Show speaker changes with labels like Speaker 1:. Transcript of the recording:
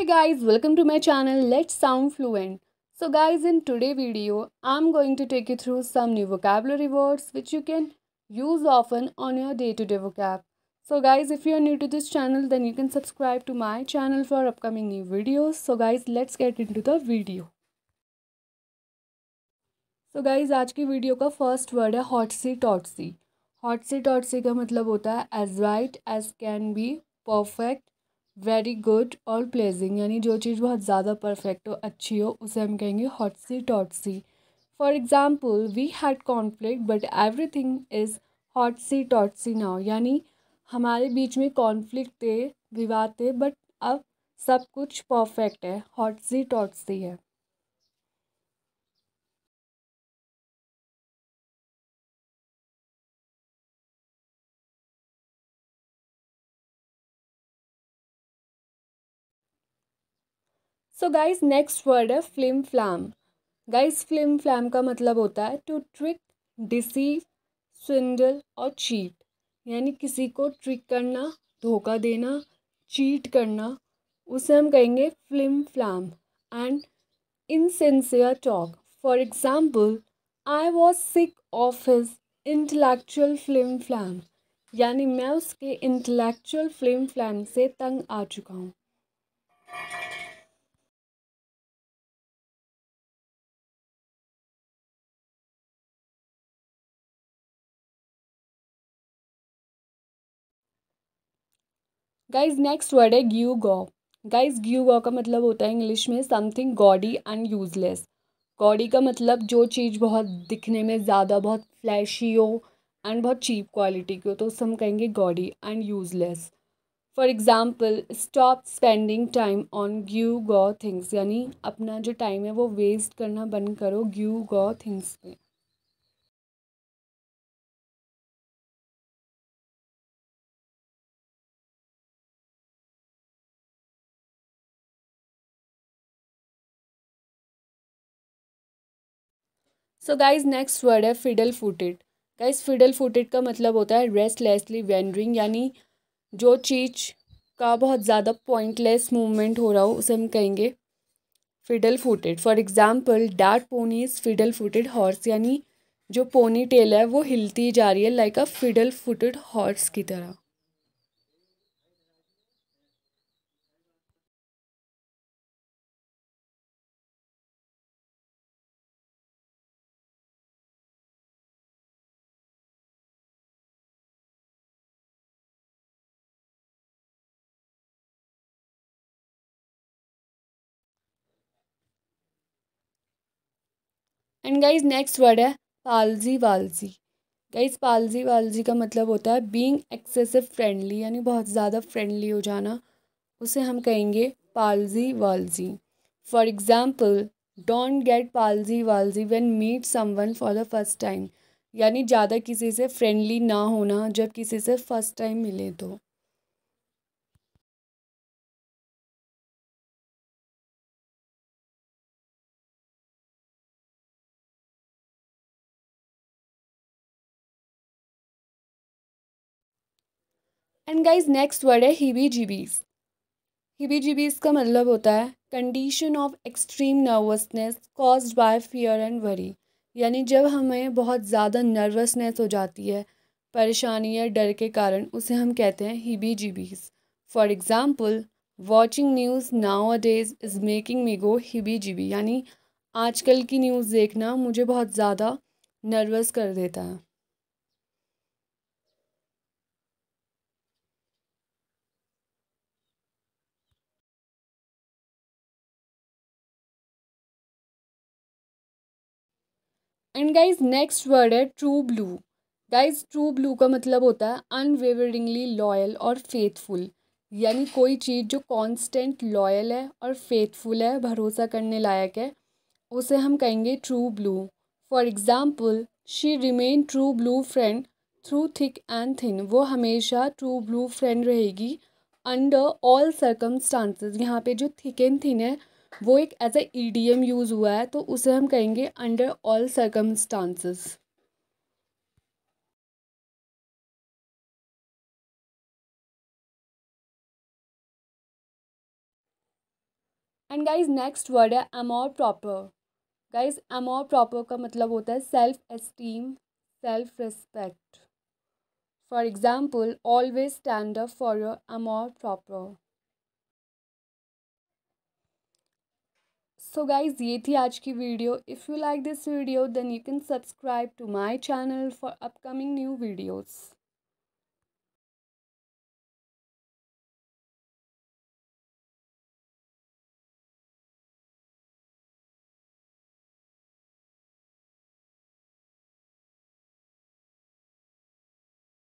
Speaker 1: Hey guys, welcome to my channel Let's Sound Fluent. So guys, in today video, I'm going to take you through some new vocabulary words which you can use often on your day-to-day -day vocab. So guys, if you are new to this channel, then you can subscribe to my channel for upcoming new videos. So guys, let's get into the video. So guys, आज की video का first word है hotsy totsy hotsy totsy का मतलब होता है as right as can be perfect very good और pleasing यानी जो चीज़ बहुत ज़्यादा परफेक्ट हो अच्छी हो उसे हम कहेंगे hotsy totsy for example we had conflict but everything is hotsy totsy now यानी हमारे बीच में कॉन्फ्लिक्ट थे विवाद थे बट अब सब कुछ परफेक्ट है हॉट सी टॉट सी है सो गाइज नेक्स्ट वर्ड है flimflam guys flimflam का मतलब होता है टू ट्रिक डिसीव स्विंडल और चीट यानी किसी को ट्रिक करना धोखा देना चीट करना उसे हम कहेंगे flimflam and insincere talk for example I was sick of his intellectual flimflam यानी मैं उसके इंटलेक्चुअल फ्लिम फ्लैम से तंग आ चुका हूँ गाइज नेक्स्ट वर्ड है gewgaw guys gewgaw का मतलब होता है इंग्लिश में something gaudy and useless gaudy का मतलब जो चीज़ बहुत दिखने में ज़्यादा बहुत फ्लैशी हो एंड बहुत चीप क्वालिटी की हो तो उससे हम कहेंगे gaudy and useless for example stop spending time on gewgaw things यानी अपना जो टाइम है वो वेस्ट करना बंद करो ग्यू गॉ थिंग्स में सो गाइज नेक्स्ट वर्ड है fiddle footed guys fiddle footed का मतलब होता है रेस्टलेसली वेंडरिंग यानी जो चीज का बहुत ज़्यादा पॉइंटलेस मूवमेंट हो रहा हो उसे हम कहेंगे fiddle footed for example dart pony is fiddle footed horse यानी जो पोनी टेल है वो हिलती जा रही है like a fiddle footed horse की तरह एंड गाइज नेक्स्ट वर्ड है palsy walsy guys palsy walsy का मतलब होता है बींग एक्सेसिव फ्रेंडली यानी बहुत ज़्यादा फ्रेंडली हो जाना उसे हम कहेंगे palsy walsy for example don't get palsy walsy when meet someone for the first time यानी ज़्यादा किसी से फ्रेंडली ना होना जब किसी से फर्स्ट टाइम मिले तो एंड गाइज नेक्स्ट वर्ड है हीबी जीबीज हिबी जीबीज का मतलब होता है condition of extreme nervousness cause by fear and worry यानी जब हमें बहुत ज़्यादा नर्वसनेस हो जाती है परेशानी या डर के कारण उसे हम कहते हैं heebie jeebies for example watching news nowadays is making me go heebie jeebie यानी आजकल की न्यूज़ देखना मुझे बहुत ज़्यादा नर्वस कर देता है एंड गाइज नेक्स्ट वर्ड है true blue guys true blue का मतलब होता है अनवेवरिंगली लॉयल और फेथफुल यानी कोई चीज़ जो कांस्टेंट लॉयल है और फेथफुल है भरोसा करने लायक है उसे हम कहेंगे true blue for example she remain true blue friend through thick and thin वो हमेशा ट्रू ब्लू फ्रेंड रहेगी अंडर ऑल सर्कमस्टांसेस यहाँ पे जो थिक एंड थिन है वो एक एज ए ईडीएम यूज़ हुआ है तो उसे हम कहेंगे under all circumstances and guys next word है amour propre guys amour propre का मतलब होता है self esteem self respect for example always stand up for your amour propre so guys ये थी आज की video if you like this video then you can subscribe to my channel for upcoming new videos